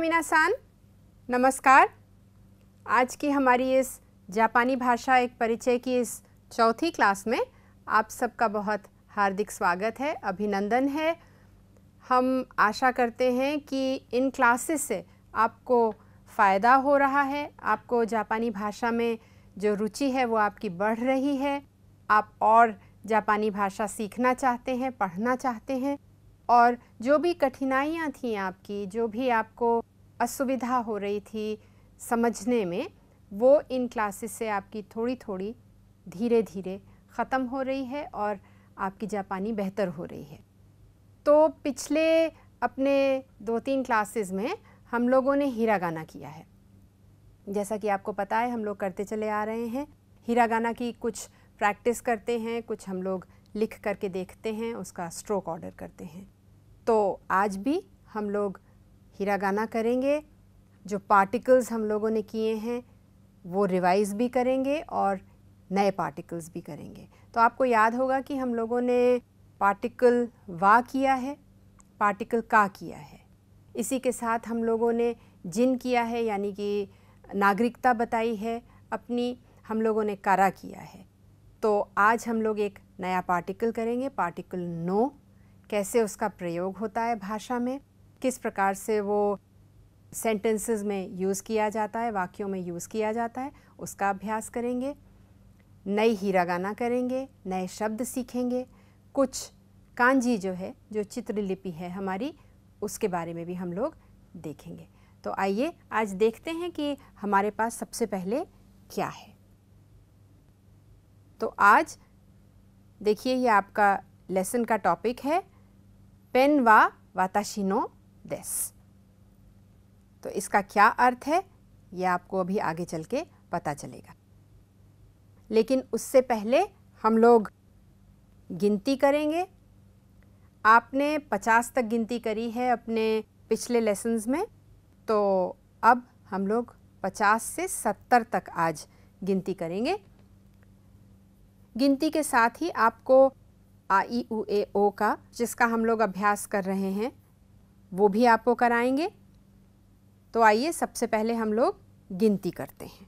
मीना-सान नमस्कार आज की हमारी इस जापानी भाषा एक परिचय की इस चौथी क्लास में आप सबका बहुत हार्दिक स्वागत है अभिनंदन है हम आशा करते हैं कि इन क्लासेस से आपको फ़ायदा हो रहा है आपको जापानी भाषा में जो रुचि है वो आपकी बढ़ रही है आप और जापानी भाषा सीखना चाहते हैं पढ़ना चाहते हैं और जो भी कठिनाइयाँ थीं आपकी जो भी आपको असुविधा हो रही थी समझने में वो इन क्लासेस से आपकी थोड़ी थोड़ी धीरे धीरे ख़त्म हो रही है और आपकी जापानी बेहतर हो रही है तो पिछले अपने दो तीन क्लासेस में हम लोगों ने हीरा गाना किया है जैसा कि आपको पता है हम लोग करते चले आ रहे हैं हीरा गाना की कुछ प्रैक्टिस करते हैं कुछ हम लोग लिख करके देखते हैं उसका स्ट्रोक ऑर्डर करते हैं तो आज भी हम लोग हिरागाना करेंगे जो पार्टिकल्स हम लोगों ने किए हैं वो रिवाइज़ भी करेंगे और नए पार्टिकल्स भी करेंगे तो आपको याद होगा कि हम लोगों ने पार्टिकल वा किया है पार्टिकल का किया है इसी के साथ हम लोगों ने जिन किया है यानी कि नागरिकता बताई है अपनी हम लोगों ने करा किया है तो आज हम लोग एक नया पार्टिकल करेंगे पार्टिकल नो कैसे उसका प्रयोग होता है भाषा में किस प्रकार से वो सेंटेंसेस में यूज़ किया जाता है वाक्यों में यूज़ किया जाता है उसका अभ्यास करेंगे नई हीरा गाना करेंगे नए शब्द सीखेंगे कुछ कांजी जो है जो चित्रलिपि है हमारी उसके बारे में भी हम लोग देखेंगे तो आइए आज देखते हैं कि हमारे पास सबसे पहले क्या है तो आज देखिए ये आपका लेसन का टॉपिक है पेन वा वाताशिनो दिस तो इसका क्या अर्थ है ये आपको अभी आगे चल के पता चलेगा लेकिन उससे पहले हम लोग गिनती करेंगे आपने 50 तक गिनती करी है अपने पिछले लेसन्स में तो अब हम लोग 50 से 70 तक आज गिनती करेंगे गिनती के साथ ही आपको आई यू ए ओ का जिसका हम लोग अभ्यास कर रहे हैं वो भी आपको कराएंगे तो आइए सबसे पहले हम लोग गिनती करते हैं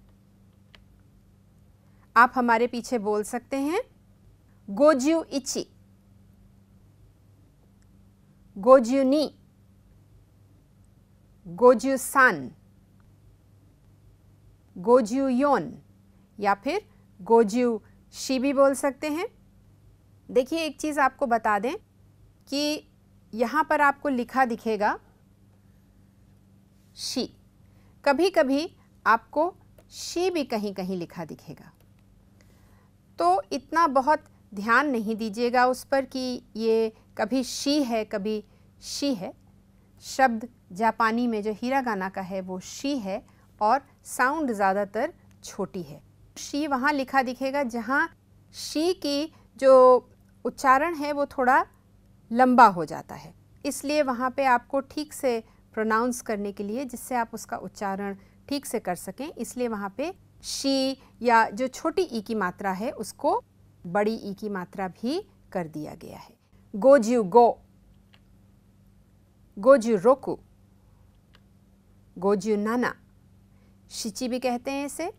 आप हमारे पीछे बोल सकते हैं गोज्यू इची गोज्यू नी गोज्यू सान गोज्यू योन या फिर गोज्यू शी भी बोल सकते हैं देखिए एक चीज़ आपको बता दें कि यहाँ पर आपको लिखा दिखेगा शी कभी कभी आपको शी भी कहीं कहीं लिखा दिखेगा तो इतना बहुत ध्यान नहीं दीजिएगा उस पर कि ये कभी शी है कभी शी है शब्द जापानी में जो हीरा गाना का है वो शी है और साउंड ज़्यादातर छोटी है शी वहाँ लिखा दिखेगा जहाँ शी की जो उच्चारण है वो थोड़ा लंबा हो जाता है इसलिए वहाँ पे आपको ठीक से प्रोनाउंस करने के लिए जिससे आप उसका उच्चारण ठीक से कर सकें इसलिए वहाँ पे शी या जो छोटी ई e की मात्रा है उसको बड़ी ई e की मात्रा भी कर दिया गया है गोजू गो गोजू रोकू गोजू नाना शिची भी कहते हैं इसे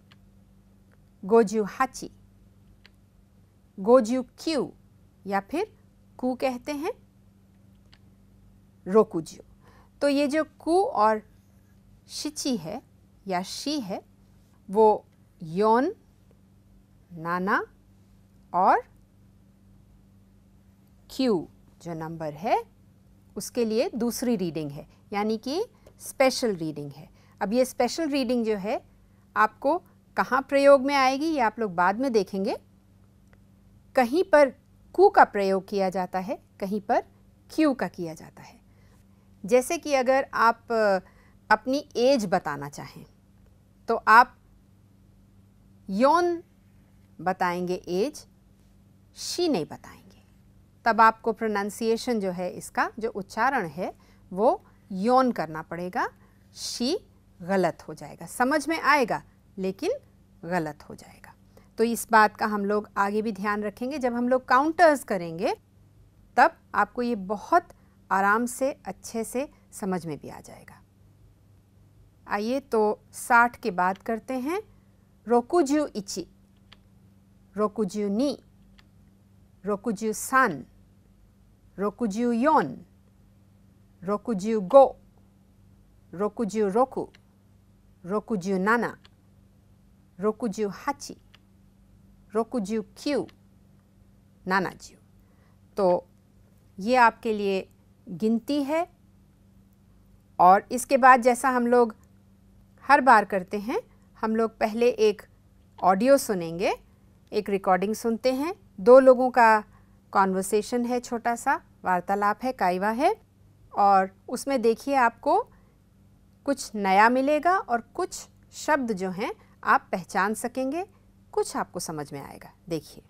गोजू हाची गोजू क्यू या फिर कू कहते हैं रोकुजियो तो ये जो कु और शिची है या शी है वो यौन नाना और क्यू जो नंबर है उसके लिए दूसरी रीडिंग है यानी कि स्पेशल रीडिंग है अब ये स्पेशल रीडिंग जो है आपको कहाँ प्रयोग में आएगी ये आप लोग बाद में देखेंगे कहीं पर कू का प्रयोग किया जाता है कहीं पर क्यू का किया जाता है जैसे कि अगर आप अपनी एज बताना चाहें तो आप यौन बताएंगे एज शी नहीं बताएंगे तब आपको प्रोनाउंसिएशन जो है इसका जो उच्चारण है वो यौन करना पड़ेगा शी गलत हो जाएगा समझ में आएगा लेकिन गलत हो जाएगा तो इस बात का हम लोग आगे भी ध्यान रखेंगे जब हम लोग काउंटर्स करेंगे तब आपको ये बहुत आराम से अच्छे से समझ में भी आ जाएगा आइए तो साठ की बात करते हैं रोकुज्यू इची रोकुज्यू नी रोकुजू सान रोकुज्यू योन रोकुज्यू गो रोकुज्यू रोकु रोकुज्यू नाना रोकुज्यू हाची रोकुज्यू क्यू नाना ज्यू तो ये आपके लिए गिनती है और इसके बाद जैसा हम लोग हर बार करते हैं हम लोग पहले एक ऑडियो सुनेंगे एक रिकॉर्डिंग सुनते हैं दो लोगों का कॉन्वर्सेशन है छोटा सा वार्तालाप है कायवा है और उसमें देखिए आपको कुछ नया मिलेगा और कुछ शब्द जो हैं आप पहचान सकेंगे कुछ आपको समझ में आएगा देखिए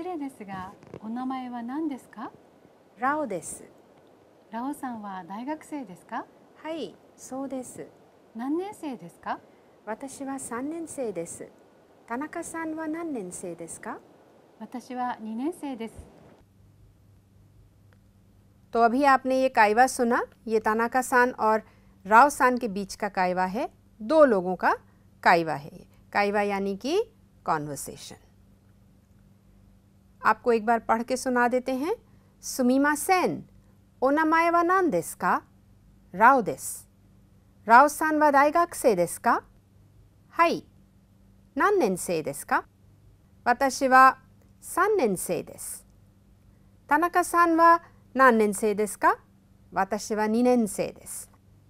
失礼ですがお名前は何ですかラオですラオさんは大学生ですかはいそうです何年生ですか私は3年生です田中さんは何年生ですか私は2年生です तो अभी आपने ये कायवा सुना ये तानाका सान और राव सान के बीच का कायवा है दो लोगों का कायवा है ये कायवा यानी कि कॉन्वर्सेशन आपको एक बार पढ़ के सुना देते हैं सुमीमा सेन ओनामाए व नान देस का राव देस राव सान व दाइगाक से देस का हाई नान नैन से देस का वाताशी शिवा सान नैन से देस तनका सान व नान नैन से देस का वाताशी शिवा नी नैन से देस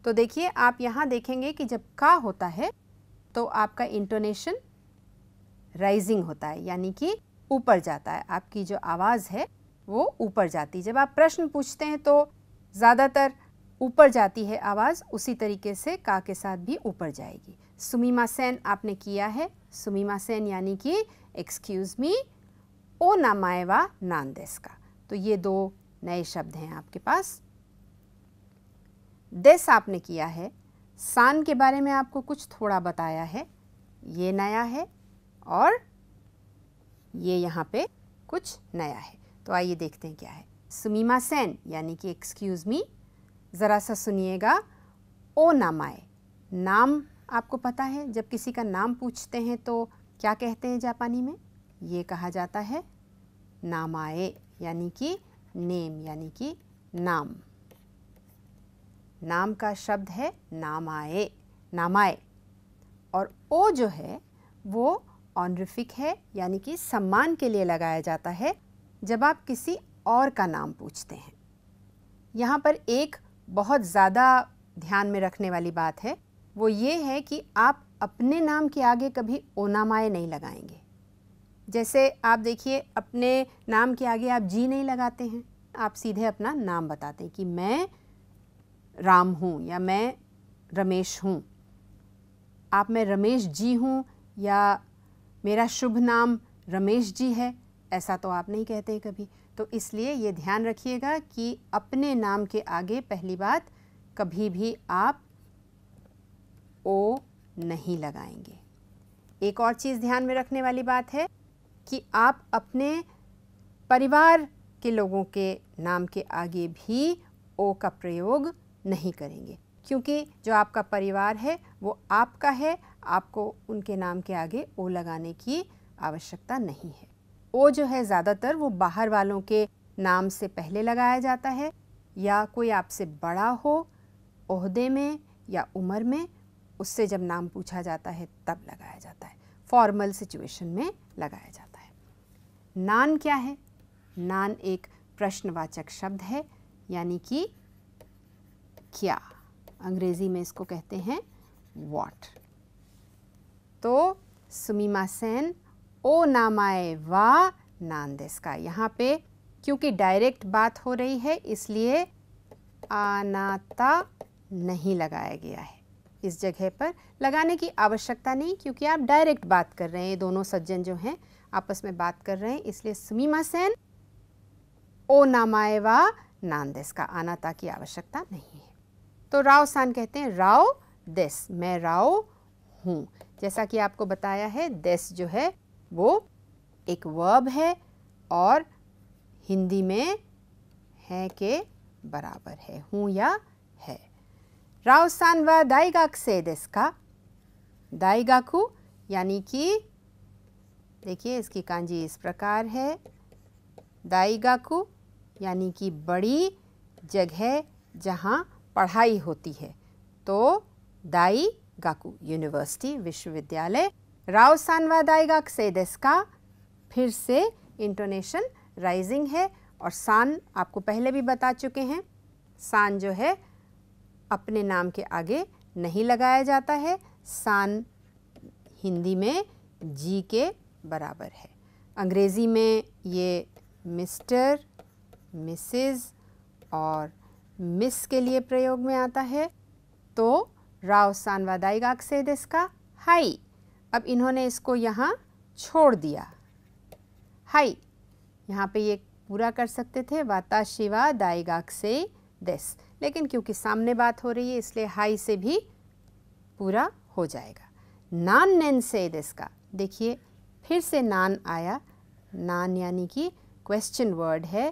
तो देखिए आप यहाँ देखेंगे कि जब का होता है तो आपका इंटोनेशन राइजिंग होता है यानी कि ऊपर जाता है आपकी जो आवाज़ है वो ऊपर जाती है जब आप प्रश्न पूछते हैं तो ज़्यादातर ऊपर जाती है आवाज़ उसी तरीके से का के साथ भी ऊपर जाएगी सुमीमा सेन आपने किया है सुमीमा सेन यानी कि एक्सक्यूज़ मी ओ नामाएवा नानदेस का तो ये दो नए शब्द हैं आपके पास देस आपने किया है सान के बारे में आपको कुछ थोड़ा बताया है ये नया है और ये यहाँ पे कुछ नया है तो आइए देखते हैं क्या है सुमीमा सेन यानी कि एक्सक्यूज़ मी ज़रा सा सुनिएगा ओ नामाए नाम आपको पता है जब किसी का नाम पूछते हैं तो क्या कहते हैं जापानी में ये कहा जाता है नामाए यानी कि नेम यानी कि नाम नाम का शब्द है नामाए नामाए और ओ जो है वो ऑनरिफिक है यानी कि सम्मान के लिए लगाया जाता है जब आप किसी और का नाम पूछते हैं यहाँ पर एक बहुत ज़्यादा ध्यान में रखने वाली बात है वो ये है कि आप अपने नाम के आगे कभी ओनामाए नहीं लगाएंगे जैसे आप देखिए अपने नाम के आगे आप जी नहीं लगाते हैं आप सीधे अपना नाम बताते हैं कि मैं राम हूँ या मैं रमेश हूँ आप मैं रमेश जी हूँ या मेरा शुभ नाम रमेश जी है ऐसा तो आप नहीं कहते कभी तो इसलिए ये ध्यान रखिएगा कि अपने नाम के आगे पहली बात कभी भी आप ओ नहीं लगाएंगे एक और चीज़ ध्यान में रखने वाली बात है कि आप अपने परिवार के लोगों के नाम के आगे भी ओ का प्रयोग नहीं करेंगे क्योंकि जो आपका परिवार है वो आपका है आपको उनके नाम के आगे ओ लगाने की आवश्यकता नहीं है ओ जो है ज़्यादातर वो बाहर वालों के नाम से पहले लगाया जाता है या कोई आपसे बड़ा हो ओहदे में या उम्र में उससे जब नाम पूछा जाता है तब लगाया जाता है फॉर्मल सिचुएशन में लगाया जाता है नान क्या है नान एक प्रश्नवाचक शब्द है यानी कि क्या अंग्रेज़ी में इसको कहते हैं वॉट तो सुमिमासेन ओ नामाए वा नानदेस का यहाँ पे क्योंकि डायरेक्ट बात हो रही है इसलिए आनाता नहीं लगाया गया है इस जगह पर लगाने की आवश्यकता नहीं क्योंकि आप डायरेक्ट बात कर रहे हैं दोनों सज्जन जो हैं आपस में बात कर रहे हैं इसलिए सुमीमा सेन ओ नामाए वा नानदेस का आनाता की आवश्यकता नहीं है तो राव सान कहते हैं राव दिस मैं राव हूँ जैसा कि आपको बताया है दस जो है वो एक वर्ब है और हिंदी में है के बराबर है हूँ या है रावसान व दाइगाक से दस का दाइगाकू यानी कि देखिए इसकी कांजी इस प्रकार है दाइगाकू यानी कि बड़ी जगह जहाँ पढ़ाई होती है तो दाई गाकू यूनिवर्सिटी विश्वविद्यालय राव सानवादाइगा से का फिर से इंटोनेशन राइजिंग है और सान आपको पहले भी बता चुके हैं सान जो है अपने नाम के आगे नहीं लगाया जाता है सान हिंदी में जी के बराबर है अंग्रेज़ी में ये मिस्टर मिसेस और मिस के लिए प्रयोग में आता है तो रावसान वादाईगाक से इसका हाई अब इन्होंने इसको यहाँ छोड़ दिया हाई यहाँ पे ये पूरा कर सकते थे वाता शिवा दाईगाक से दस लेकिन क्योंकि सामने बात हो रही है इसलिए हाई से भी पूरा हो जाएगा नान नैन से दस का देखिए फिर से नान आया नान यानी कि क्वेश्चन वर्ड है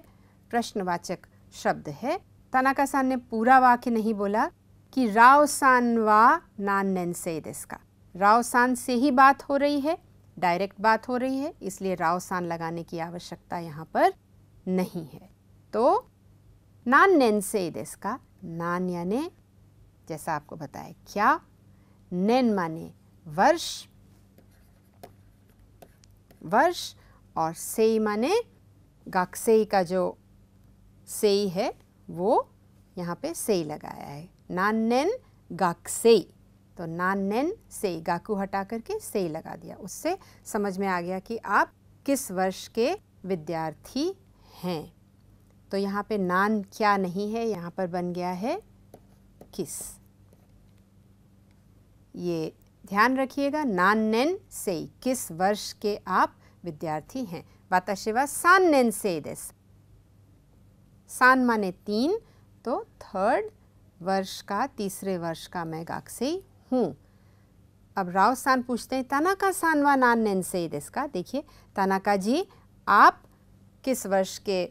प्रश्नवाचक शब्द है तनाका सान ने पूरा वाक्य नहीं बोला कि राव सान वा नान से इसका राव सान से ही बात हो रही है डायरेक्ट बात हो रही है इसलिए राव सान लगाने की आवश्यकता यहाँ पर नहीं है तो नान नैन से इसका नान यानि जैसा आपको बताया क्या नैन माने वर्ष वर्ष और सेई माने गाक्सेई का जो सेई है वो यहाँ पे सेई लगाया है नानेन से तो नानेन से गाकू हटा करके से लगा दिया उससे समझ में आ गया कि आप किस वर्ष के विद्यार्थी हैं तो यहाँ पे नान क्या नहीं है यहाँ पर बन गया है किस ये ध्यान रखिएगा नानेन से किस वर्ष के आप विद्यार्थी हैं वाताशिवा सान से दिस सान माने तीन तो थर्ड वर्ष का तीसरे वर्ष का मैं गाक्से हूँ अब राव सान पूछते हैं तानाका सान व नान नेंसे इसका देखिए तानाका जी आप किस वर्ष के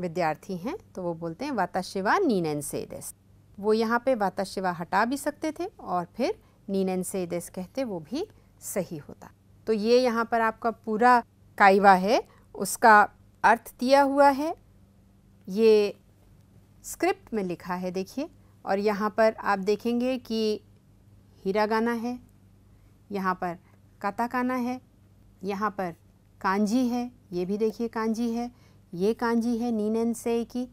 विद्यार्थी हैं तो वो बोलते हैं वाताशिवा नैन से देस वो यहाँ पे वाताशिवा हटा भी सकते थे और फिर नैन से देस कहते वो भी सही होता तो ये यहाँ पर आपका पूरा काइवा है उसका अर्थ दिया हुआ है ये स्क्रिप्ट में लिखा है देखिए और यहाँ पर आप देखेंगे कि हीरा गाना है यहाँ पर काना है यहाँ पर कांजी है ये भी देखिए कांजी है ये कांजी है नीनन से की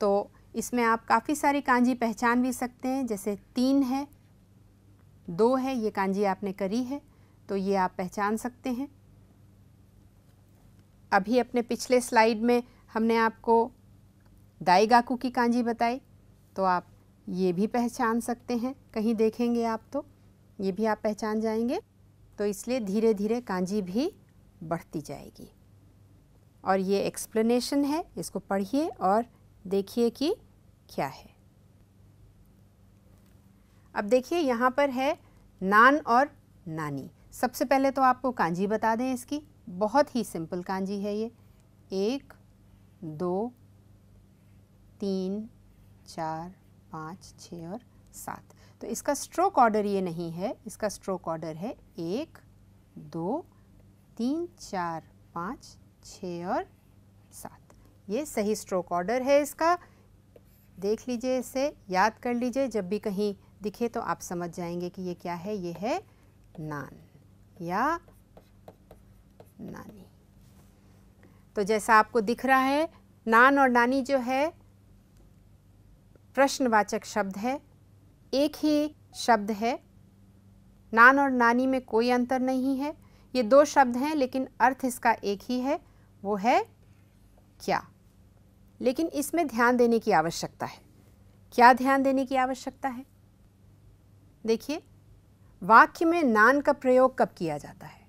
तो इसमें आप काफ़ी सारी कांजी पहचान भी सकते हैं जैसे तीन है दो है ये कांजी आपने करी है तो ये आप पहचान सकते हैं अभी अपने पिछले स्लाइड में हमने आपको दाई गाकू की कांजी बताई तो आप ये भी पहचान सकते हैं कहीं देखेंगे आप तो ये भी आप पहचान जाएंगे तो इसलिए धीरे धीरे कांजी भी बढ़ती जाएगी और ये एक्सप्लेनेशन है इसको पढ़िए और देखिए कि क्या है अब देखिए यहाँ पर है नान और नानी सबसे पहले तो आपको कांजी बता दें इसकी बहुत ही सिंपल कांजी है ये एक दो तीन चार पाँच छः और सात तो इसका स्ट्रोक ऑर्डर ये नहीं है इसका स्ट्रोक ऑर्डर है एक दो तीन चार पाँच छ और सात ये सही स्ट्रोक ऑर्डर है इसका देख लीजिए इसे याद कर लीजिए जब भी कहीं दिखे तो आप समझ जाएंगे कि ये क्या है ये है नान या नानी तो जैसा आपको दिख रहा है नान और नानी जो है प्रश्नवाचक शब्द है एक ही शब्द है नान और नानी में कोई अंतर नहीं है ये दो शब्द हैं लेकिन अर्थ इसका एक ही है वो है क्या लेकिन इसमें ध्यान देने की आवश्यकता है क्या ध्यान देने की आवश्यकता है देखिए वाक्य में नान का प्रयोग कब किया जाता है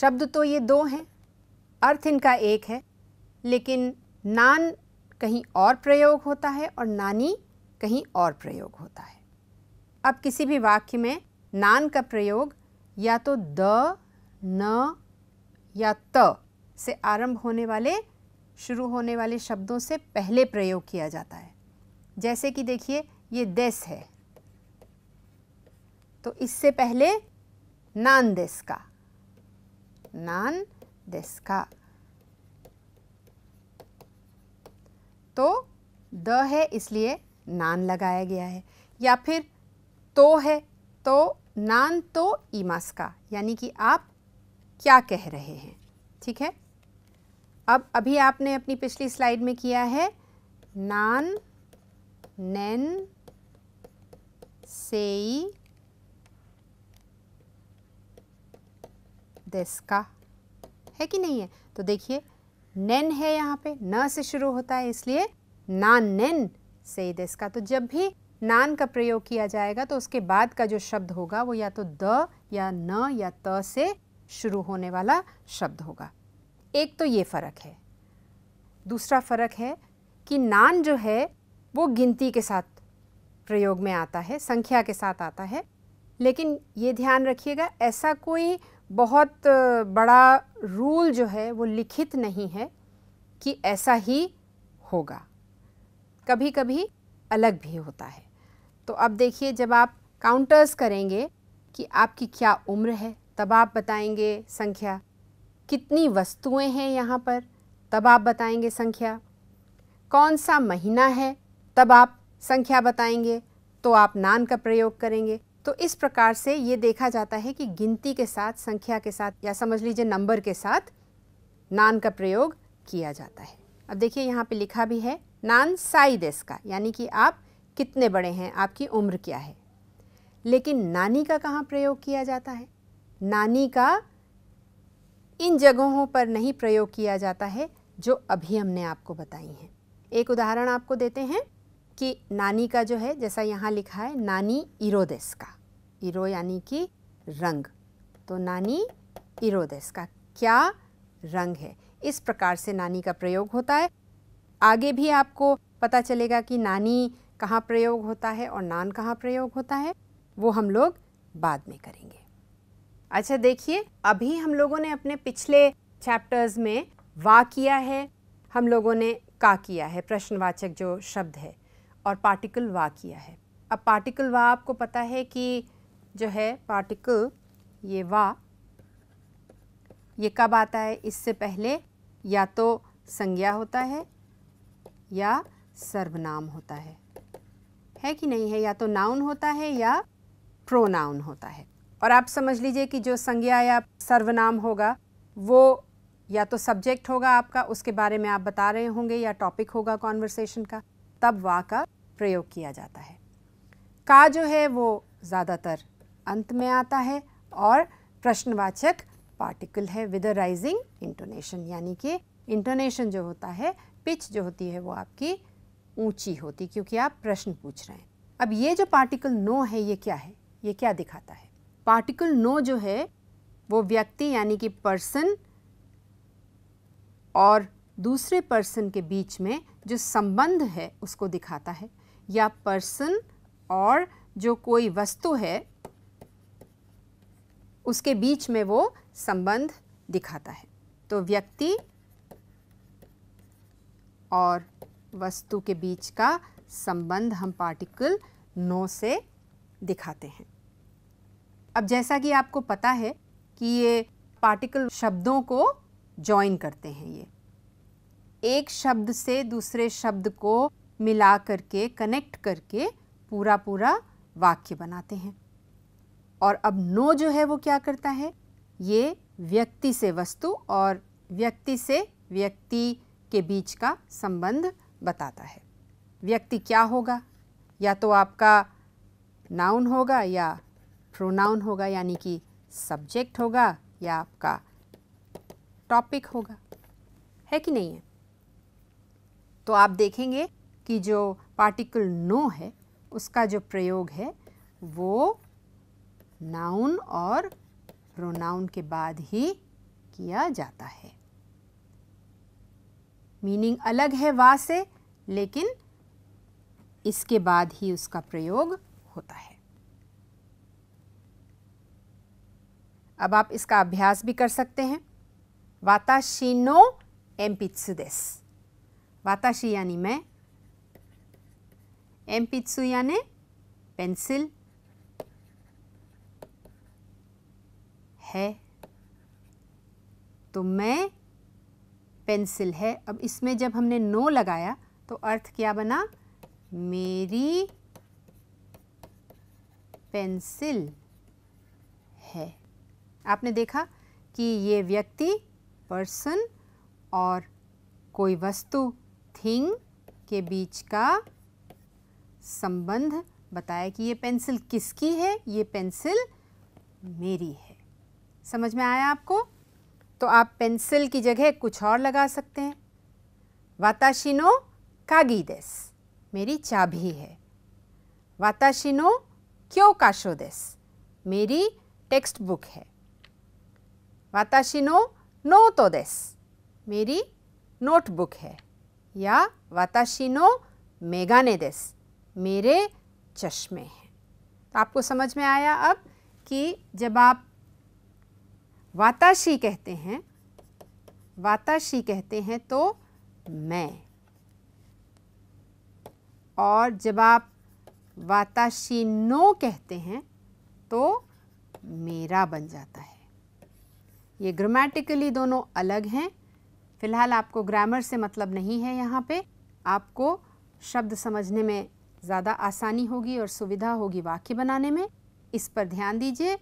शब्द तो ये दो हैं अर्थ इनका एक है लेकिन नान कहीं और प्रयोग होता है और नानी कहीं और प्रयोग होता है अब किसी भी वाक्य में नान का प्रयोग या तो द न या त से आरंभ होने वाले शुरू होने वाले शब्दों से पहले प्रयोग किया जाता है जैसे कि देखिए ये देश है तो इससे पहले नान देश का नान देश का तो द है इसलिए नान लगाया गया है या फिर तो है तो नान तो ईमास का यानी कि आप क्या कह रहे हैं ठीक है अब अभी आपने अपनी पिछली स्लाइड में किया है नान नैन सेई का है कि नहीं है तो देखिए नैन है यहाँ पे न से शुरू होता है इसलिए नान नैन सईद इसका तो जब भी नान का प्रयोग किया जाएगा तो उसके बाद का जो शब्द होगा वो या तो द या न या त से शुरू होने वाला शब्द होगा एक तो ये फ़र्क है दूसरा फ़र्क है कि नान जो है वो गिनती के साथ प्रयोग में आता है संख्या के साथ आता है लेकिन ये ध्यान रखिएगा ऐसा कोई बहुत बड़ा रूल जो है वो लिखित नहीं है कि ऐसा ही होगा कभी कभी अलग भी होता है तो अब देखिए जब आप काउंटर्स करेंगे कि आपकी क्या उम्र है तब आप बताएंगे संख्या कितनी वस्तुएं हैं यहाँ पर तब आप बताएंगे संख्या कौन सा महीना है तब आप संख्या बताएंगे तो आप नान का प्रयोग करेंगे तो इस प्रकार से ये देखा जाता है कि गिनती के साथ संख्या के साथ या समझ लीजिए नंबर के साथ नान का प्रयोग किया जाता है अब देखिए यहाँ पे लिखा भी है नान साई देश का यानी कि आप कितने बड़े हैं आपकी उम्र क्या है लेकिन नानी का कहाँ प्रयोग किया जाता है नानी का इन जगहों पर नहीं प्रयोग किया जाता है जो अभी हमने आपको बताई हैं एक उदाहरण आपको देते हैं कि नानी का जो है जैसा यहाँ लिखा है नानी इरोदेस का इरो यानी कि रंग तो नानी इरो देश का क्या रंग है इस प्रकार से नानी का प्रयोग होता है आगे भी आपको पता चलेगा कि नानी कहाँ प्रयोग होता है और नान कहाँ प्रयोग होता है वो हम लोग बाद में करेंगे अच्छा देखिए अभी हम लोगों ने अपने पिछले चैप्टर्स में वा किया है हम लोगों ने का किया है प्रश्नवाचक जो शब्द है और पार्टिकल वा किया है अब पार्टिकल वा आपको पता है कि जो है पार्टिकल ये वा ये कब आता है इससे पहले या तो संज्ञा होता है या सर्वनाम होता है है कि नहीं है या तो नाउन होता है या प्रोनाउन होता है और आप समझ लीजिए कि जो संज्ञा या सर्वनाम होगा वो या तो सब्जेक्ट होगा आपका उसके बारे में आप बता रहे होंगे या टॉपिक होगा कॉन्वर्सेशन का तब वा का प्रयोग किया जाता है का जो है वो ज़्यादातर अंत में आता है और प्रश्नवाचक पार्टिकल है विद राइजिंग इंटोनेशन यानी कि इंटोनेशन जो होता है पिच जो होती है वो आपकी ऊंची होती क्योंकि आप प्रश्न पूछ रहे हैं अब ये जो पार्टिकल नो है ये क्या है ये क्या दिखाता है पार्टिकल नो जो है वो व्यक्ति यानी कि पर्सन और दूसरे पर्सन के बीच में जो संबंध है उसको दिखाता है या पर्सन और जो कोई वस्तु है उसके बीच में वो संबंध दिखाता है तो व्यक्ति और वस्तु के बीच का संबंध हम पार्टिकल नो से दिखाते हैं अब जैसा कि आपको पता है कि ये पार्टिकल शब्दों को जॉइन करते हैं ये एक शब्द से दूसरे शब्द को मिला करके कनेक्ट करके पूरा पूरा वाक्य बनाते हैं और अब नो जो है वो क्या करता है ये व्यक्ति से वस्तु और व्यक्ति से व्यक्ति के बीच का संबंध बताता है व्यक्ति क्या होगा या तो आपका नाउन होगा या प्रोनाउन होगा यानी कि सब्जेक्ट होगा या आपका टॉपिक होगा है कि नहीं है तो आप देखेंगे कि जो पार्टिकल नो है उसका जो प्रयोग है वो नाउन और प्रोनाउन के बाद ही किया जाता है मीनिंग अलग है वा से लेकिन इसके बाद ही उसका प्रयोग होता है अब आप इसका अभ्यास भी कर सकते हैं नो एम्पित्सु देस वाताशी यानी मैं एम्पित्सु यानी पेंसिल है तो मैं पेंसिल है अब इसमें जब हमने नो लगाया तो अर्थ क्या बना मेरी पेंसिल है आपने देखा कि ये व्यक्ति पर्सन और कोई वस्तु थिंग के बीच का संबंध बताया कि ये पेंसिल किसकी है ये पेंसिल मेरी है समझ में आया आपको तो आप पेंसिल की जगह कुछ और लगा सकते हैं वाताशिनो कागी देस मेरी चाबी है वाताशिनो क्यों काशो देस मेरी टेक्स्ट बुक है वाताशिनो नो तो देस मेरी नोटबुक है या वाताशिनो मेगाने देस मेरे चश्मे हैं तो आपको समझ में आया अब कि जब आप वाताशी कहते हैं वाताशी कहते हैं तो मैं और जब आप वाताशी नो कहते हैं तो मेरा बन जाता है ये ग्रामेटिकली दोनों अलग हैं फ़िलहाल आपको ग्रामर से मतलब नहीं है यहाँ पे आपको शब्द समझने में ज़्यादा आसानी होगी और सुविधा होगी वाक्य बनाने में इस पर ध्यान दीजिए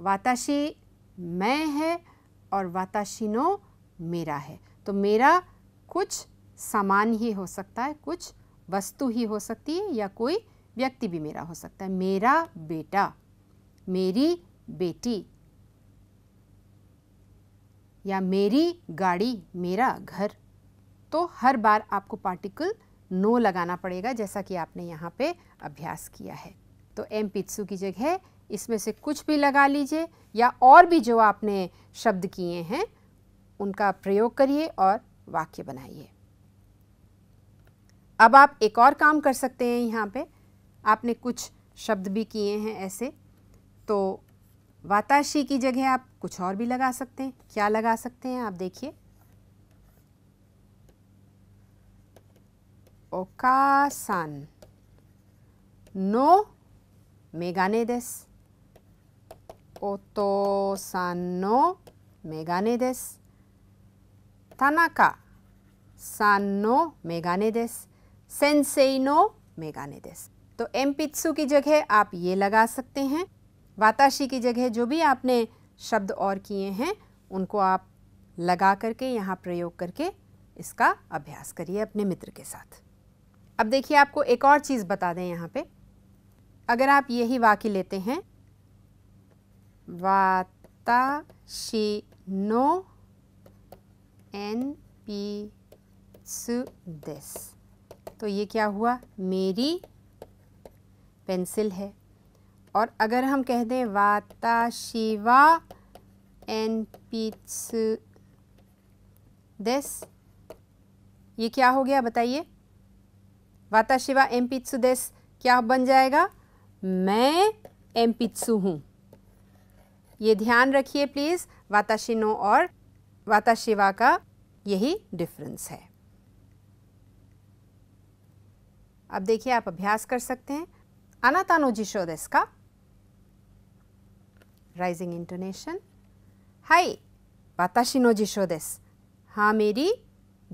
वाताशी मैं है और वाताशिनो मेरा है तो मेरा कुछ सामान ही हो सकता है कुछ वस्तु ही हो सकती है या कोई व्यक्ति भी मेरा हो सकता है मेरा बेटा मेरी बेटी या मेरी गाड़ी मेरा घर तो हर बार आपको पार्टिकल नो लगाना पड़ेगा जैसा कि आपने यहाँ पे अभ्यास किया है तो एम पित्सु की जगह इसमें से कुछ भी लगा लीजिए या और भी जो आपने शब्द किए हैं उनका प्रयोग करिए और वाक्य बनाइए अब आप एक और काम कर सकते हैं यहाँ पे आपने कुछ शब्द भी किए हैं ऐसे तो वाताशी की जगह आप कुछ और भी लगा सकते हैं क्या लगा सकते हैं आप देखिए ओकासान नो मेगानेदेस तो एम पित्सु की जगह आप ये लगा सकते हैं वाताशी की जगह जो भी आपने शब्द और किए हैं उनको आप लगा करके यहाँ प्रयोग करके इसका अभ्यास करिए अपने मित्र के साथ अब देखिए आपको एक और चीज़ बता दें यहाँ पे अगर आप यही वाक्य लेते हैं तो ये क्या हुआ मेरी पेंसिल है और अगर हम कह दें वाता शिवा एन पीट्स दिस ये क्या हो गया बताइए वाता शिवा एम पित्सु दिस क्या बन जाएगा मैं एम पित्सु हूँ ये ध्यान रखिए प्लीज़ वाताशिनो और वाताशिवा का यही डिफरेंस है अब देखिए आप अभ्यास कर सकते हैं जिशो देश का राइजिंग इंटोनेशन हाई वाताशिनो जिशो देश हाँ मेरी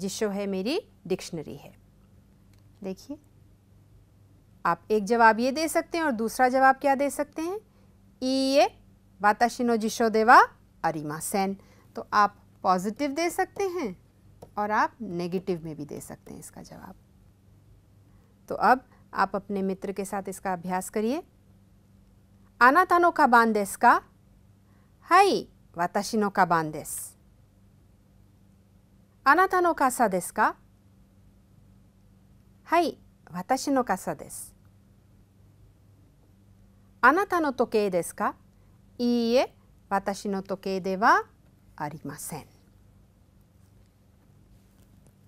जिशो है मेरी डिक्शनरी है देखिए आप एक जवाब ये दे सकते हैं और दूसरा जवाब क्या दे सकते हैं ई ये वाताशी नो जिशो देवा अरिमा सेन तो आप पॉजिटिव दे सकते हैं और आप नेगेटिव में भी दे सकते हैं इसका जवाब तो अब आप अपने मित्र के साथ इसका अभ्यास करिए आना तानो का बान का हाई वाताशिनो का बान देस आना तानो का सा का हाई वाताशिनो का के देस का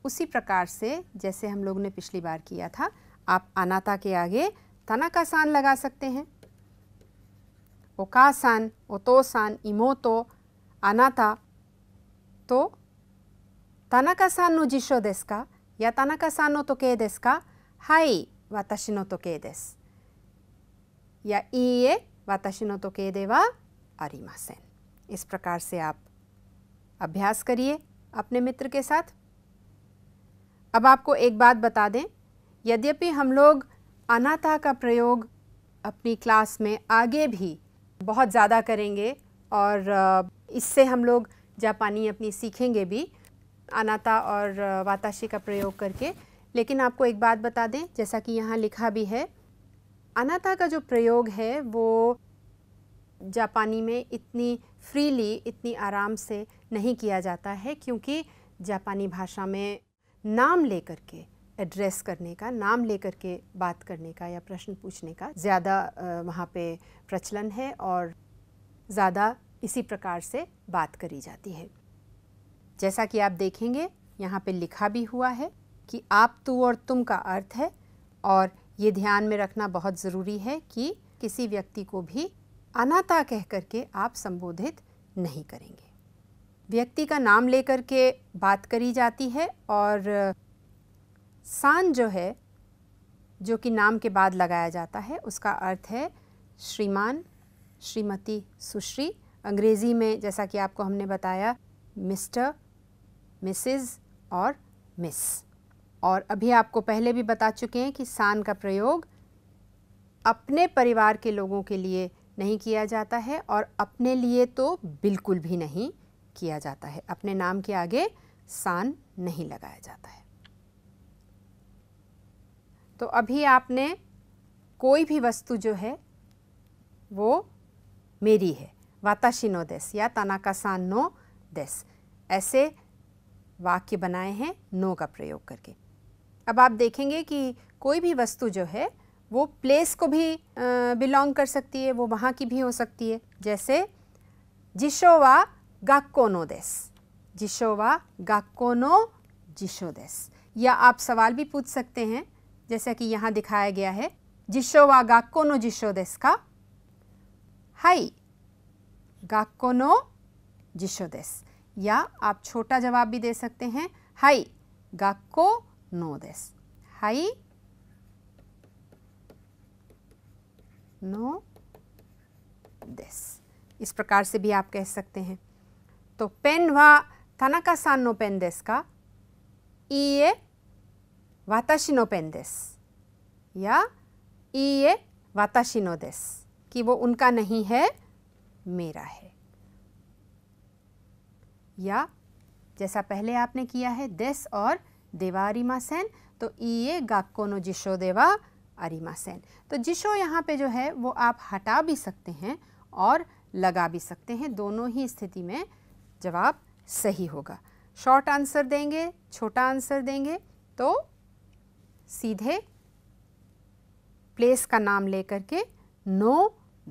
उसी प्रकार से जैसे हम लोग ने पिछली बार किया था आप अनाता के आगे तना का सान लगा सकते हैं का सान तो सान तो अनाता तो तना का सान नो जिशो देस का या तना का सान नो तो के देस का हाई वाताशी तो के देस या ई ए वाताशी तो के देवा अरिमासेन इस प्रकार से आप अभ्यास करिए अपने मित्र के साथ अब आपको एक बात बता दें यद्यपि हम लोग अनाता का प्रयोग अपनी क्लास में आगे भी बहुत ज़्यादा करेंगे और इससे हम लोग जापानी अपनी सीखेंगे भी अनाता और वाताशी का प्रयोग करके लेकिन आपको एक बात बता दें जैसा कि यहाँ लिखा भी है अनाता का जो प्रयोग है वो जापानी में इतनी फ्रीली इतनी आराम से नहीं किया जाता है क्योंकि जापानी भाषा में नाम लेकर के एड्रेस करने का नाम लेकर के बात करने का या प्रश्न पूछने का ज़्यादा वहाँ पे प्रचलन है और ज़्यादा इसी प्रकार से बात करी जाती है जैसा कि आप देखेंगे यहाँ पे लिखा भी हुआ है कि आप तू और तुम का अर्थ है और ये ध्यान में रखना बहुत ज़रूरी है कि किसी व्यक्ति को भी अनाथा कह करके आप संबोधित नहीं करेंगे व्यक्ति का नाम लेकर के बात करी जाती है और सान जो है जो कि नाम के बाद लगाया जाता है उसका अर्थ है श्रीमान श्रीमती सुश्री अंग्रेज़ी में जैसा कि आपको हमने बताया मिस्टर मिसिज़ और मिस और अभी आपको पहले भी बता चुके हैं कि सान का प्रयोग अपने परिवार के लोगों के लिए नहीं किया जाता है और अपने लिए तो बिल्कुल भी नहीं किया जाता है अपने नाम के आगे सान नहीं लगाया जाता है तो अभी आपने कोई भी वस्तु जो है वो मेरी है वाताशिनो देस या सान नो देस ऐसे वाक्य बनाए हैं नो का प्रयोग करके अब आप देखेंगे कि कोई भी वस्तु जो है वो प्लेस को भी बिलोंग कर सकती है वो वहाँ की भी हो सकती है जैसे जिशोवा गाकोनो देस जिशोवा गाक्कोनो जिशो देस या आप सवाल भी पूछ सकते हैं जैसा कि यहाँ दिखाया गया है जिशोवा गाक्कोनो जिशो देस का हाई गाक्कोनो जिशो देस या आप छोटा जवाब भी दे सकते हैं हाई गाक्को नो देस हाई नो दिस इस प्रकार से भी आप कह सकते हैं तो पेन वा थानाका सान नो पेन दिस का इए वाताशी नो पेन दिस या इए वाताशी नो दिस कि वो उनका नहीं है मेरा है या जैसा पहले आपने किया है दिस और देवारी मासेन तो ए गाको नो जिशो देवा अरिमासेन तो जिशो यहाँ पे जो है वो आप हटा भी सकते हैं और लगा भी सकते हैं दोनों ही स्थिति में जवाब सही होगा शॉर्ट आंसर देंगे छोटा आंसर देंगे तो सीधे प्लेस का नाम लेकर के नो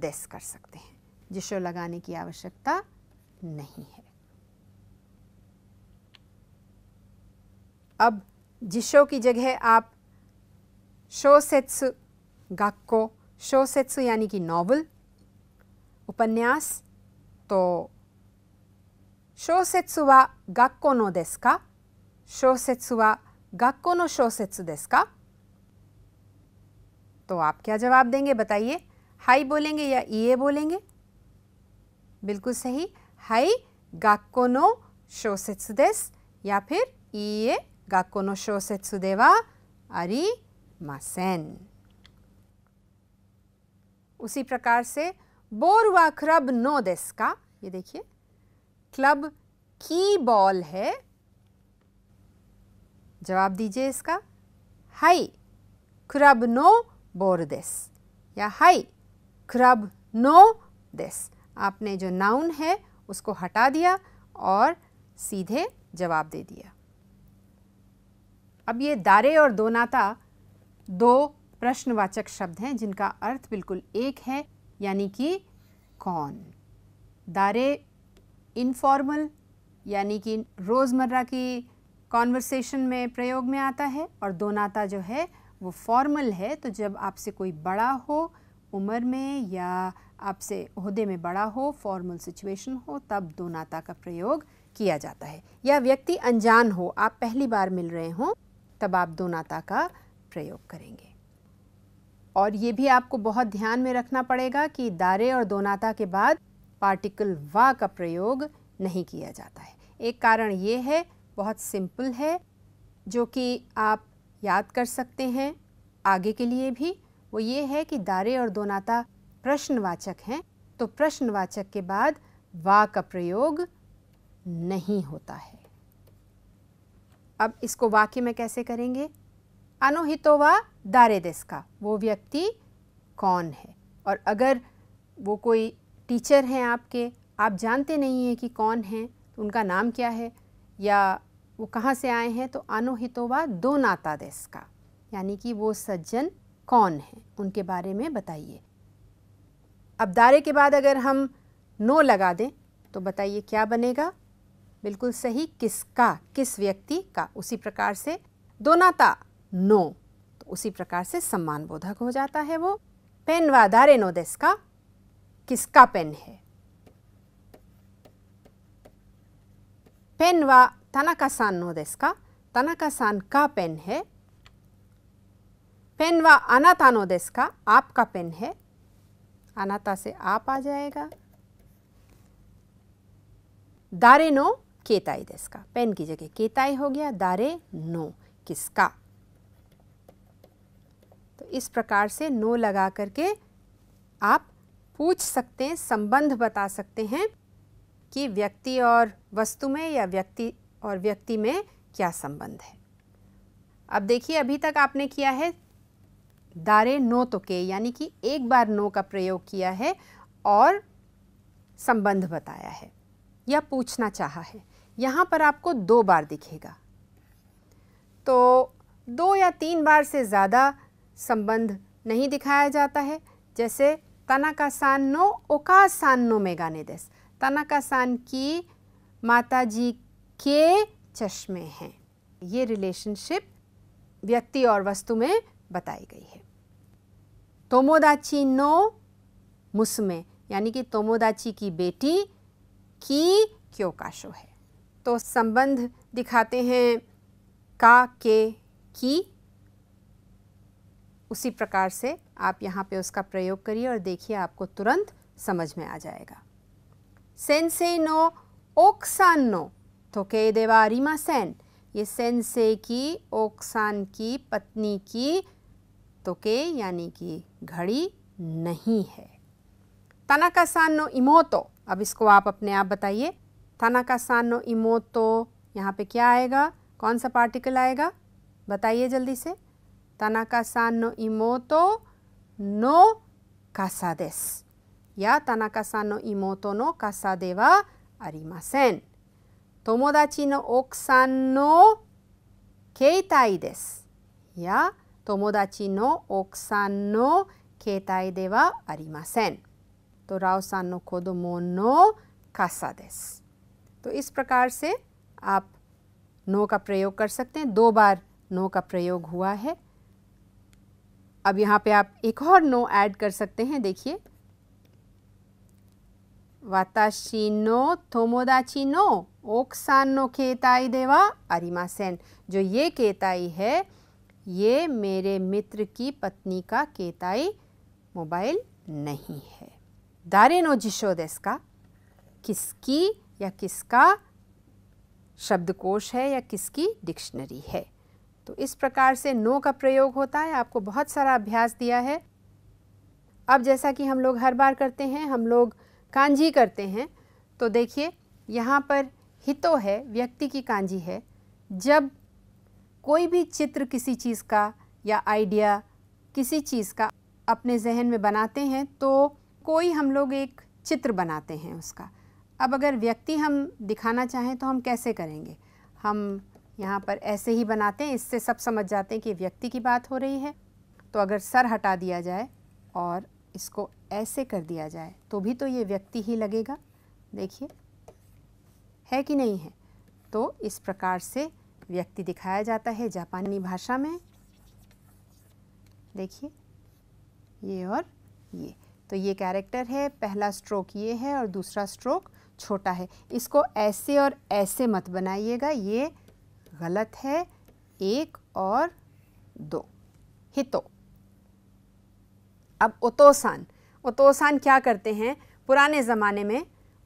देस कर सकते हैं जिशो लगाने की आवश्यकता नहीं है अब जिशो की जगह आप शोसेत्सु गाक्को शोसेत्सु यानी कि नावल उपन्यास तो शोसेत्सु वा गाक्को नो का शोसेत्सु वा गाक्को नो शोसेत्सु का तो आप क्या जवाब देंगे बताइए हाई बोलेंगे या ये बोलेंगे बिल्कुल सही हाई गाक्को नो शोसेत्सु देस या फिर ये गाक्को नो शोसेत्सु देवा अरी मासेन उसी प्रकार से बोर व क्रब नो दिस का ये देखिए क्लब की बॉल है जवाब दीजिए इसका हाई क्रब नो बोर दिस या हाई क्रब नो देस आपने जो नाउन है उसको हटा दिया और सीधे जवाब दे दिया अब ये दारे और दोनाता दो प्रश्नवाचक शब्द हैं जिनका अर्थ बिल्कुल एक है यानी कि कौन दारे इनफॉर्मल यानी कि रोज़मर्रा की कॉन्वर्सेशन में प्रयोग में आता है और दोनाता जो है वो फॉर्मल है तो जब आपसे कोई बड़ा हो उम्र में या आपसे अहदे में बड़ा हो फॉर्मल सिचुएशन हो तब दोनाता का प्रयोग किया जाता है या व्यक्ति अनजान हो आप पहली बार मिल रहे हों तब आप दोनाता का प्रयोग करेंगे और ये भी आपको बहुत ध्यान में रखना पड़ेगा कि दारे और दोनाता के बाद पार्टिकल वा का प्रयोग नहीं किया जाता है एक कारण ये है बहुत सिंपल है जो कि आप याद कर सकते हैं आगे के लिए भी वो ये है कि दारे और दोनाता प्रश्नवाचक हैं तो प्रश्नवाचक के बाद वा का प्रयोग नहीं होता है अब इसको वाक्य में कैसे करेंगे अनुहितो व दारे देश का वो व्यक्ति कौन है और अगर वो कोई टीचर हैं आपके आप जानते नहीं हैं कि कौन हैं तो उनका नाम क्या है या वो कहाँ से आए हैं तो अनुहितो व दो नाता देश का यानी कि वो सज्जन कौन हैं उनके बारे में बताइए अब दारे के बाद अगर हम नो लगा दें तो बताइए क्या बनेगा बिल्कुल सही किसका किस व्यक्ति का उसी प्रकार से दोनाता नो तो उसी प्रकार से सम्मान बोधक हो जाता है वो पेन व दारे नो देश का किसका पेन है पेन व तनका सान नो देश का तनका सान का पेन है पेन व अनाता नो देश का आपका पेन है अनाता से आप आ जाएगा दारे नो केताई देश का पेन की जगह केताई हो गया दारे नो किसका तो इस प्रकार से नो लगा करके आप पूछ सकते हैं संबंध बता सकते हैं कि व्यक्ति और वस्तु में या व्यक्ति और व्यक्ति में क्या संबंध है अब देखिए अभी तक आपने किया है दारे नो तो के यानी कि एक बार नो का प्रयोग किया है और संबंध बताया है या पूछना चाहा है यहाँ पर आपको दो बार दिखेगा तो दो या तीन बार से ज़्यादा संबंध नहीं दिखाया जाता है जैसे तनाका सान नो ओका सान नो मेगाने तना तनाका सान की माता जी के चश्मे हैं ये रिलेशनशिप व्यक्ति और वस्तु में बताई गई है तोमोदाची नो मुसमे यानी कि तोमोदाची की बेटी की क्यों काशो है तो संबंध दिखाते हैं का के की उसी प्रकार से आप यहाँ पे उसका प्रयोग करिए और देखिए आपको तुरंत समझ में आ जाएगा सेंसे नो ओक्सान नो के देवा रीमा सेन ये सेंसे की ओक्सान की पत्नी की तो के यानी कि घड़ी नहीं है तनाका सान नो इमोतो अब इसको आप अपने आप बताइए तनाका सान नो इमोतो यहाँ पे क्या आएगा कौन सा पार्टिकल आएगा बताइए जल्दी से 田中さんの妹の傘です。いや田中さんの妹の傘ではありません。友達の奥さんの携帯です。いや友達の奥さんの携帯ではありません。とラオさんの子供の傘です。と、ो इस प्रकार से आप नो का प्रयोग कर सकते हैं दो ब अब यहाँ पे आप एक और नो ऐड कर सकते हैं देखिए वाताशी नो थोमोदाची नो ओक्सान नो केताई देवा अरिमासेन जो ये केताई है ये मेरे मित्र की पत्नी का केताई मोबाइल नहीं है दारे नो जिशो देस का किसकी या किसका शब्दकोश है या किसकी डिक्शनरी है तो इस प्रकार से नो का प्रयोग होता है आपको बहुत सारा अभ्यास दिया है अब जैसा कि हम लोग हर बार करते हैं हम लोग कांजी करते हैं तो देखिए यहाँ पर हितो है व्यक्ति की कांजी है जब कोई भी चित्र किसी चीज़ का या आइडिया किसी चीज़ का अपने जहन में बनाते हैं तो कोई हम लोग एक चित्र बनाते हैं उसका अब अगर व्यक्ति हम दिखाना चाहें तो हम कैसे करेंगे हम यहाँ पर ऐसे ही बनाते हैं इससे सब समझ जाते हैं कि व्यक्ति की बात हो रही है तो अगर सर हटा दिया जाए और इसको ऐसे कर दिया जाए तो भी तो ये व्यक्ति ही लगेगा देखिए है कि नहीं है तो इस प्रकार से व्यक्ति दिखाया जाता है जापानी भाषा में देखिए ये और ये तो ये कैरेक्टर है पहला स्ट्रोक ये है और दूसरा स्ट्रोक छोटा है इसको ऐसे और ऐसे मत बनाइएगा ये गलत है एक और दो हितो अब उतोसान उतोसान क्या करते हैं पुराने ज़माने में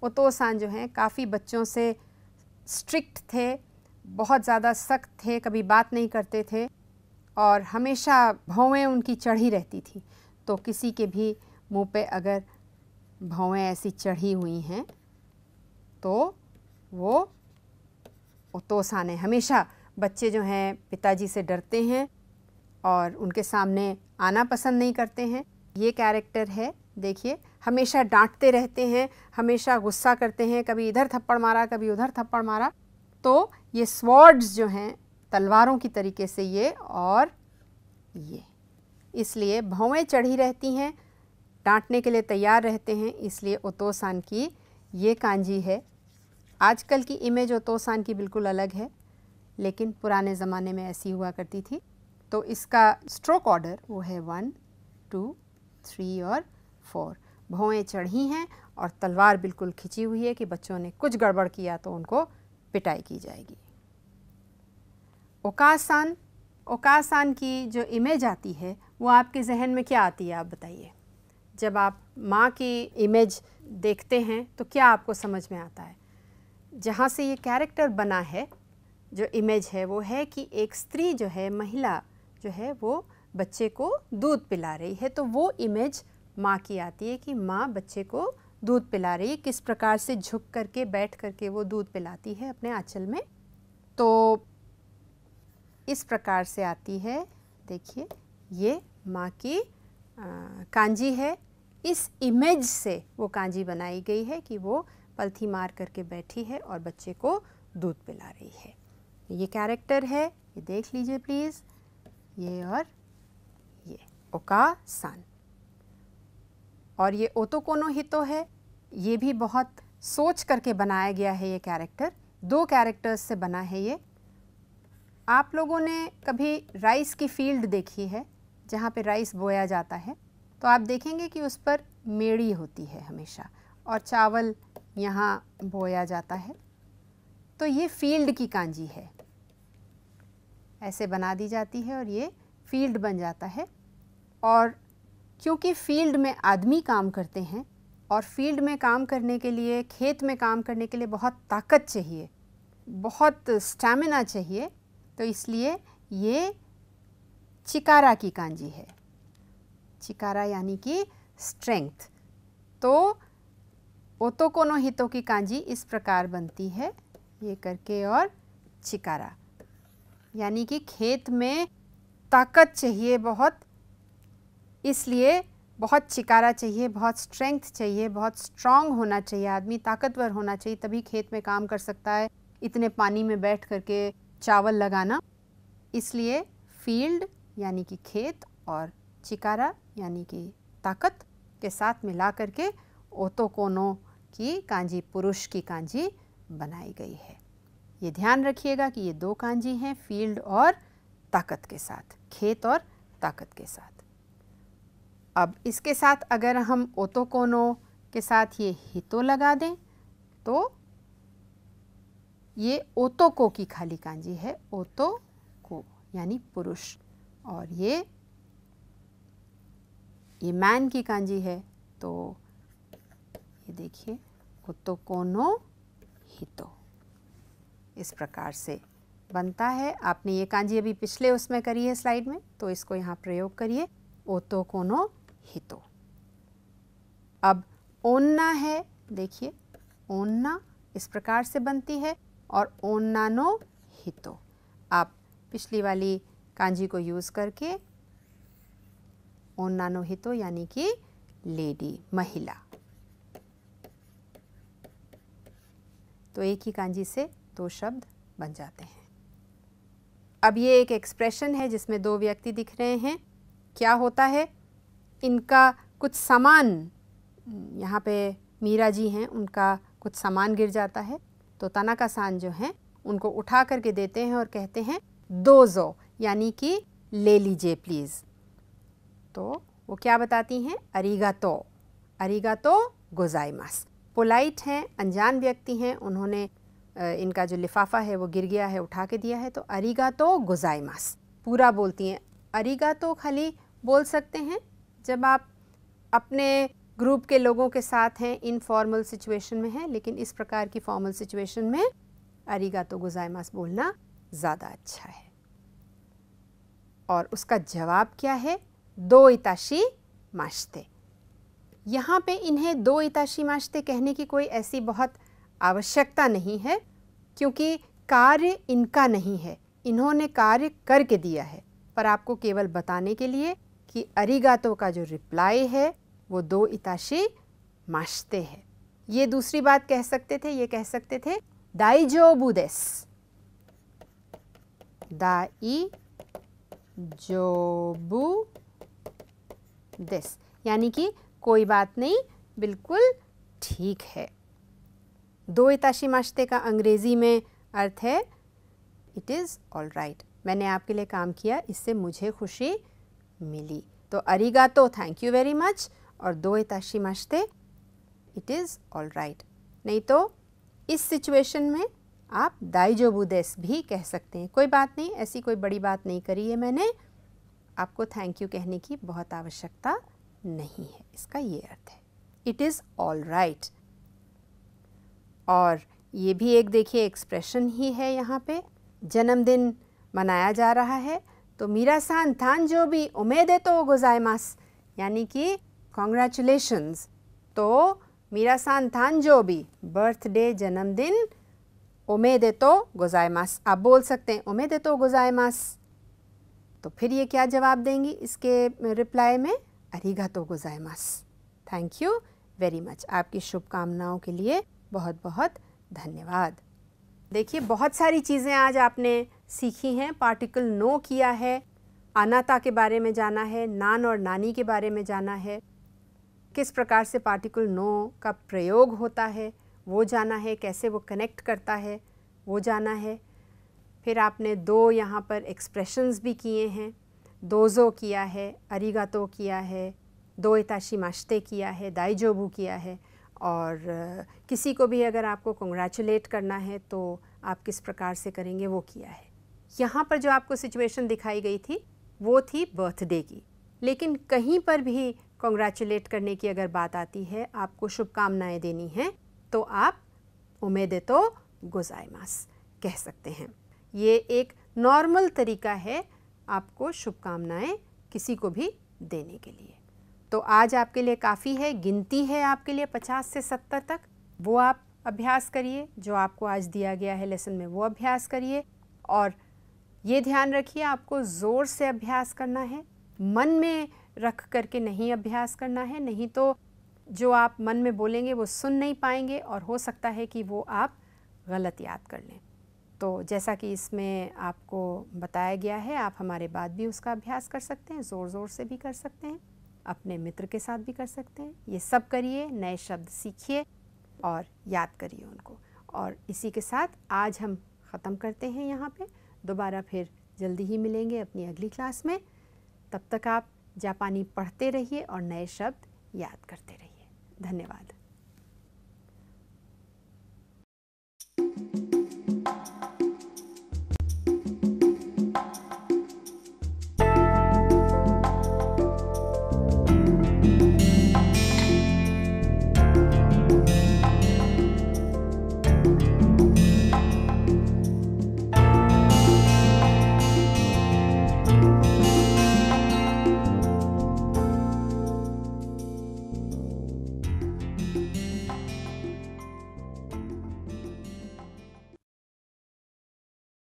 उतोसान जो हैं काफ़ी बच्चों से स्ट्रिक्ट थे बहुत ज़्यादा सख्त थे कभी बात नहीं करते थे और हमेशा भौवें उनकी चढ़ी रहती थी तो किसी के भी मुंह पे अगर भौवें ऐसी चढ़ी हुई हैं तो वो और तोसा ने हमेशा बच्चे जो हैं पिताजी से डरते हैं और उनके सामने आना पसंद नहीं करते हैं ये कैरेक्टर है देखिए हमेशा डांटते रहते हैं हमेशा गुस्सा करते हैं कभी इधर थप्पड़ मारा कभी उधर थप्पड़ मारा तो ये स्वॉर्ड्स जो हैं तलवारों की तरीके से ये और ये इसलिए भौवें चढ़ी रहती हैं डांटने के लिए तैयार रहते हैं इसलिए ओतोसान की ये कांजी है आजकल की इमेज और तोसान की बिल्कुल अलग है लेकिन पुराने ज़माने में ऐसी हुआ करती थी तो इसका स्ट्रोक ऑर्डर वो है वन टू थ्री और फोर भौएँ चढ़ी हैं और तलवार बिल्कुल खिंची हुई है कि बच्चों ने कुछ गड़बड़ किया तो उनको पिटाई की जाएगी ओकासान ओकासान की जो इमेज आती है वो आपके जहन में क्या आती है आप बताइए जब आप माँ की इमेज देखते हैं तो क्या आपको समझ में आता है जहाँ से ये कैरेक्टर बना है जो इमेज है वो है कि एक स्त्री जो है महिला जो है वो बच्चे को दूध पिला रही है तो वो इमेज माँ की आती है कि माँ बच्चे को दूध पिला रही है किस प्रकार से झुक करके बैठ करके वो दूध पिलाती है अपने आँचल में तो इस प्रकार से आती है देखिए ये माँ की आ, कांजी है इस इमेज से वो कांजी बनाई गई है कि वो पलथी मार करके बैठी है और बच्चे को दूध पिला रही है ये कैरेक्टर है ये देख लीजिए प्लीज़ ये और ये ओका सन और ये ओतो कोनो हितो है ये भी बहुत सोच करके बनाया गया है ये कैरेक्टर दो कैरेक्टर्स से बना है ये आप लोगों ने कभी राइस की फील्ड देखी है जहाँ पे राइस बोया जाता है तो आप देखेंगे कि उस पर मेड़ी होती है हमेशा और चावल यहाँ बोया जाता है तो ये फील्ड की कांजी है ऐसे बना दी जाती है और ये फील्ड बन जाता है और क्योंकि फील्ड में आदमी काम करते हैं और फील्ड में काम करने के लिए खेत में काम करने के लिए बहुत ताकत चाहिए बहुत स्टैमिना चाहिए तो इसलिए ये चिकारा की कांजी है चिकारा यानी कि स्ट्रेंथ तो ओतो कोनो हितों की कांजी इस प्रकार बनती है ये करके और चिकारा यानी कि खेत में ताकत चाहिए बहुत इसलिए बहुत चिकारा चाहिए बहुत स्ट्रेंथ चाहिए बहुत स्ट्रांग होना चाहिए आदमी ताकतवर होना चाहिए तभी खेत में काम कर सकता है इतने पानी में बैठ करके चावल लगाना इसलिए फील्ड यानी कि खेत और चिकारा यानी कि ताकत के साथ मिला करके ओतो कोनो की कांजी पुरुष की कांजी बनाई गई है ये ध्यान रखिएगा कि ये दो कांजी हैं फील्ड और ताकत के साथ खेत और ताकत के साथ अब इसके साथ अगर हम ओतोकोनो के साथ ये हितो लगा दें तो ये ओतोको की खाली कांजी है ओतो को यानी पुरुष और ये ये मैन की कांजी है तो कि देखिए कुत्तो कोनो हितो इस प्रकार से बनता है आपने ये कांजी अभी पिछले उसमें करी है स्लाइड में तो इसको यहाँ प्रयोग करिए ओतो कोनो हितो अब ओन्ना है देखिए ओन्ना इस प्रकार से बनती है और ओन्ना नो हितो आप पिछली वाली कांजी को यूज़ करके ओन्ना नो हितो यानी कि लेडी महिला तो एक ही कांजी से दो शब्द बन जाते हैं अब ये एक एक्सप्रेशन है जिसमें दो व्यक्ति दिख रहे हैं क्या होता है इनका कुछ सामान यहाँ पे मीरा जी हैं उनका कुछ सामान गिर जाता है तो तना का सान जो हैं उनको उठा करके देते हैं और कहते हैं दो जो यानी कि ले लीजिए प्लीज़ तो वो क्या बताती हैं अरीगा तो अरीगा तो मास्क पोलाइट हैं अनजान व्यक्ति हैं उन्होंने इनका जो लिफाफा है वो गिर गया है उठा के दिया है तो अरीगा तो गुजाइमास पूरा बोलती हैं अरीगा तो खाली बोल सकते हैं जब आप अपने ग्रुप के लोगों के साथ हैं इनफॉर्मल सिचुएशन में हैं लेकिन इस प्रकार की फॉर्मल सिचुएशन में अरीगा तो गुजाइमास बोलना ज़्यादा अच्छा है और उसका जवाब क्या है दो इताशी माशते यहाँ पे इन्हें दो इताशी माश्ते कहने की कोई ऐसी बहुत आवश्यकता नहीं है क्योंकि कार्य इनका नहीं है इन्होंने कार्य करके दिया है पर आपको केवल बताने के लिए कि अरिगातो का जो रिप्लाई है वो दो इताशी माश्ते है ये दूसरी बात कह सकते थे ये कह सकते थे जो बुदेस दाई जोबू देस यानी कि कोई बात नहीं बिल्कुल ठीक है दो इताशी माशते का अंग्रेज़ी में अर्थ है इट इज़ ऑल राइट मैंने आपके लिए काम किया इससे मुझे खुशी मिली तो अरीगा तो थैंक यू वेरी मच और दो इताशी माशते इट इज़ ऑल राइट नहीं तो इस सिचुएशन में आप दाइजोबुदेस भी कह सकते हैं कोई बात नहीं ऐसी कोई बड़ी बात नहीं करी है मैंने आपको थैंक यू कहने की बहुत आवश्यकता नहीं है इसका ये अर्थ है इट इज़ ऑल राइट और ये भी एक देखिए एक्सप्रेशन ही है यहाँ पे जन्मदिन मनाया जा रहा है तो मीरा सान थान जो भी उम्मीद है तो गुजायमास यानी कि कॉन्ग्रेचुलेशंस तो मीरा सान थान जो भी बर्थडे जन्मदिन उम्मीद है तो गुजायमास आप बोल सकते हैं उम्मीद है तो गुजायमास तो फिर ये क्या जवाब देंगी इसके रिप्लाई में अरिगातो गुजाइमस थैंक यू वेरी मच आपकी शुभकामनाओं के लिए बहुत बहुत धन्यवाद देखिए बहुत सारी चीज़ें आज आपने सीखी हैं पार्टिकल नो किया है अनाता के बारे में जाना है नान और नानी के बारे में जाना है किस प्रकार से पार्टिकल नो का प्रयोग होता है वो जाना है कैसे वो कनेक्ट करता है वो जाना है फिर आपने दो यहाँ पर एक्सप्रेशंस भी किए हैं दोजो किया है तो किया है दो इताशी माश्ते किया है दाईजोबू किया है और किसी को भी अगर आपको कंग्रेचुलेट करना है तो आप किस प्रकार से करेंगे वो किया है यहाँ पर जो आपको सिचुएशन दिखाई गई थी वो थी बर्थडे की लेकिन कहीं पर भी कंग्रेचुलेट करने की अगर बात आती है आपको शुभकामनाएं देनी हैं तो आप उमेदे तो गुजाय कह सकते हैं ये एक नॉर्मल तरीका है आपको शुभकामनाएं किसी को भी देने के लिए तो आज आपके लिए काफ़ी है गिनती है आपके लिए पचास से सत्तर तक वो आप अभ्यास करिए जो आपको आज दिया गया है लेसन में वो अभ्यास करिए और ये ध्यान रखिए आपको ज़ोर से अभ्यास करना है मन में रख करके नहीं अभ्यास करना है नहीं तो जो आप मन में बोलेंगे वो सुन नहीं पाएंगे और हो सकता है कि वो आप गलत याद कर लें तो जैसा कि इसमें आपको बताया गया है आप हमारे बाद भी उसका अभ्यास कर सकते हैं ज़ोर ज़ोर से भी कर सकते हैं अपने मित्र के साथ भी कर सकते हैं ये सब करिए नए शब्द सीखिए और याद करिए उनको और इसी के साथ आज हम ख़त्म करते हैं यहाँ पे दोबारा फिर जल्दी ही मिलेंगे अपनी अगली क्लास में तब तक आप जापानी पढ़ते रहिए और नए शब्द याद करते रहिए धन्यवाद